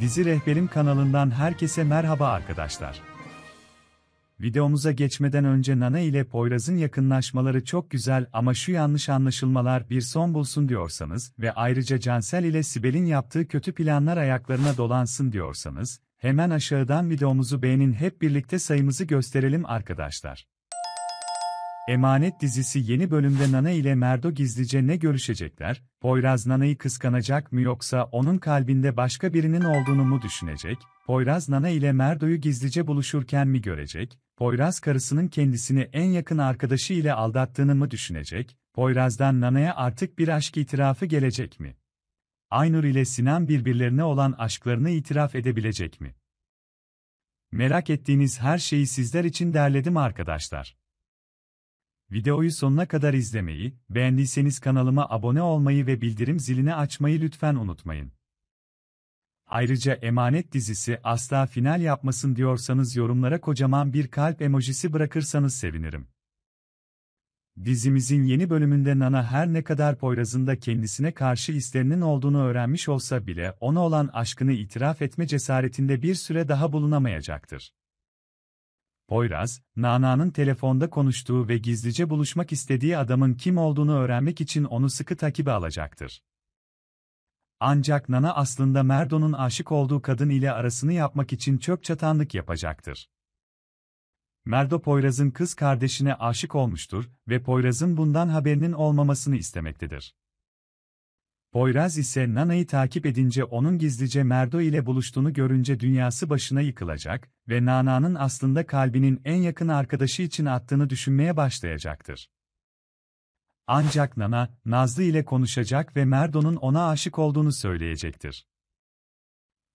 Dizi Rehberim kanalından herkese merhaba arkadaşlar. Videomuza geçmeden önce Nana ile Poyraz'ın yakınlaşmaları çok güzel ama şu yanlış anlaşılmalar bir son bulsun diyorsanız ve ayrıca Cansel ile Sibel'in yaptığı kötü planlar ayaklarına dolansın diyorsanız, hemen aşağıdan videomuzu beğenin hep birlikte sayımızı gösterelim arkadaşlar. Emanet dizisi yeni bölümde Nana ile Merdo gizlice ne görüşecekler? Poyraz Nana'yı kıskanacak mı yoksa onun kalbinde başka birinin olduğunu mu düşünecek? Poyraz Nana ile Merdo'yu gizlice buluşurken mi görecek? Poyraz karısının kendisini en yakın arkadaşı ile aldattığını mı düşünecek? Poyraz'dan Nana'ya artık bir aşk itirafı gelecek mi? Aynur ile Sinan birbirlerine olan aşklarını itiraf edebilecek mi? Merak ettiğiniz her şeyi sizler için derledim arkadaşlar. Videoyu sonuna kadar izlemeyi, beğendiyseniz kanalıma abone olmayı ve bildirim zilini açmayı lütfen unutmayın. Ayrıca Emanet dizisi asla final yapmasın diyorsanız yorumlara kocaman bir kalp emojisi bırakırsanız sevinirim. Dizimizin yeni bölümünde Nana her ne kadar Poyraz'ında kendisine karşı hislerinin olduğunu öğrenmiş olsa bile ona olan aşkını itiraf etme cesaretinde bir süre daha bulunamayacaktır. Poyraz, Nana'nın telefonda konuştuğu ve gizlice buluşmak istediği adamın kim olduğunu öğrenmek için onu sıkı takibe alacaktır. Ancak Nana aslında Merdo'nun aşık olduğu kadın ile arasını yapmak için çöp çatanlık yapacaktır. Merdo Poyraz'ın kız kardeşine aşık olmuştur ve Poyraz'ın bundan haberinin olmamasını istemektedir. Poyraz ise Nana'yı takip edince onun gizlice Merdo ile buluştuğunu görünce dünyası başına yıkılacak ve Nana'nın aslında kalbinin en yakın arkadaşı için attığını düşünmeye başlayacaktır. Ancak Nana, Nazlı ile konuşacak ve Merdo'nun ona aşık olduğunu söyleyecektir.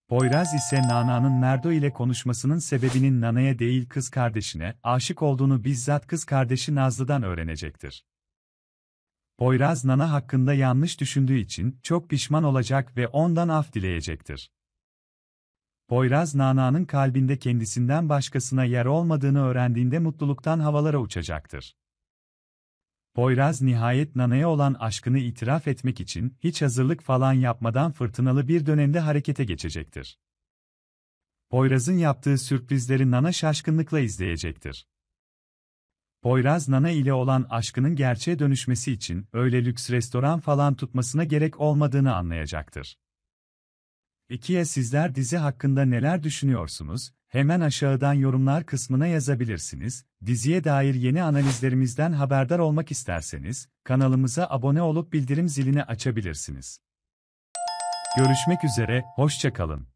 Poyraz ise Nana'nın Merdo ile konuşmasının sebebinin Nana'ya değil kız kardeşine aşık olduğunu bizzat kız kardeşi Nazlı'dan öğrenecektir. Poyraz Nana hakkında yanlış düşündüğü için çok pişman olacak ve ondan af dileyecektir. Poyraz Nana'nın kalbinde kendisinden başkasına yer olmadığını öğrendiğinde mutluluktan havalara uçacaktır. Poyraz nihayet Nana'ya olan aşkını itiraf etmek için hiç hazırlık falan yapmadan fırtınalı bir dönemde harekete geçecektir. Poyraz'ın yaptığı sürprizleri Nana şaşkınlıkla izleyecektir. Poyraz Nana ile olan aşkının gerçeğe dönüşmesi için öyle lüks restoran falan tutmasına gerek olmadığını anlayacaktır. İkiye sizler dizi hakkında neler düşünüyorsunuz? Hemen aşağıdan yorumlar kısmına yazabilirsiniz. Diziye dair yeni analizlerimizden haberdar olmak isterseniz kanalımıza abone olup bildirim zilini açabilirsiniz. Görüşmek üzere, hoşçakalın.